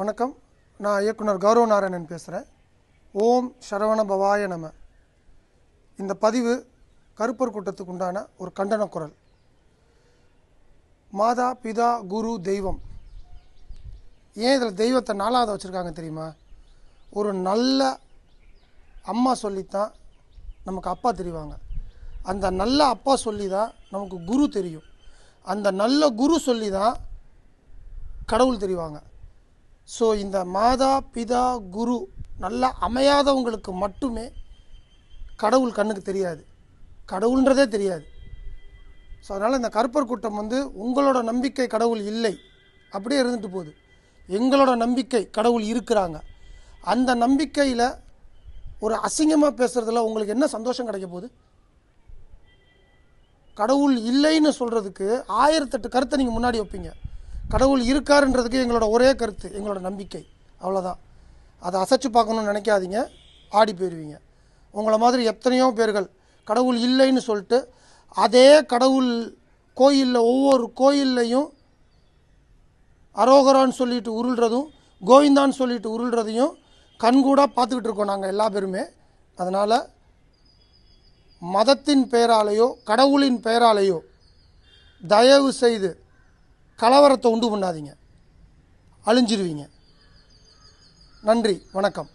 வணக்கம் நான் இயக்குனர் கௌரவ நாராயணன் பேசுகிறேன் ஓம் சரவண பவாய நம இந்த பதிவு கருப்பர் கூட்டத்துக்கு உண்டான ஒரு கண்டன குரல் மாதா பிதா குரு தெய்வம் ஏன் இதில் தெய்வத்தை நாலாவது வச்சுருக்காங்க தெரியுமா ஒரு நல்ல அம்மா சொல்லித்தான் நமக்கு அப்பா தெரிவாங்க அந்த நல்ல அப்பா சொல்லி தான் நமக்கு குரு தெரியும் அந்த நல்ல குரு சொல்லி தான் கடவுள் தெரிவாங்க ஸோ இந்த மாதா பிதா குரு நல்லா அமையாதவங்களுக்கு மட்டுமே கடவுள் கண்ணுக்கு தெரியாது கடவுள்ன்றதே தெரியாது ஸோ அதனால் இந்த கருப்பர் கூட்டம் வந்து உங்களோட நம்பிக்கை கடவுள் இல்லை அப்படியே இருந்துட்டு போகுது எங்களோட நம்பிக்கை கடவுள் இருக்கிறாங்க அந்த நம்பிக்கையில் ஒரு அசிங்கமாக பேசுகிறதுல உங்களுக்கு என்ன சந்தோஷம் கிடைக்க போகுது கடவுள் இல்லைன்னு சொல்கிறதுக்கு ஆயிரத்தெட்டு கருத்தை நீங்கள் முன்னாடி வைப்பீங்க கடவுள் இருக்காருன்றதுக்கு எங்களோட ஒரே கருத்து எங்களோட நம்பிக்கை அவ்வளோதான் அதை அசைச்சு பார்க்கணுன்னு நினைக்காதீங்க ஆடி போயிடுவீங்க உங்களை மாதிரி எத்தனையோ பேர்கள் கடவுள் இல்லைன்னு சொல்லிட்டு அதே கடவுள் கோயிலில் ஒவ்வொரு கோயில்லையும் அரோகரான்னு சொல்லிட்டு உருள்றதும் கோவிந்தான்னு சொல்லிட்டு உருள்றதையும் கண்கூடாக பார்த்துக்கிட்டு இருக்கோம் நாங்கள் எல்லா பேருமே அதனால் மதத்தின் பெயராலேயோ கடவுளின் பெயராலேயோ தயவு செய்து கலவரத்தை உண்டு பண்ணாதீங்க அழிஞ்சிருவீங்க நன்றி வணக்கம்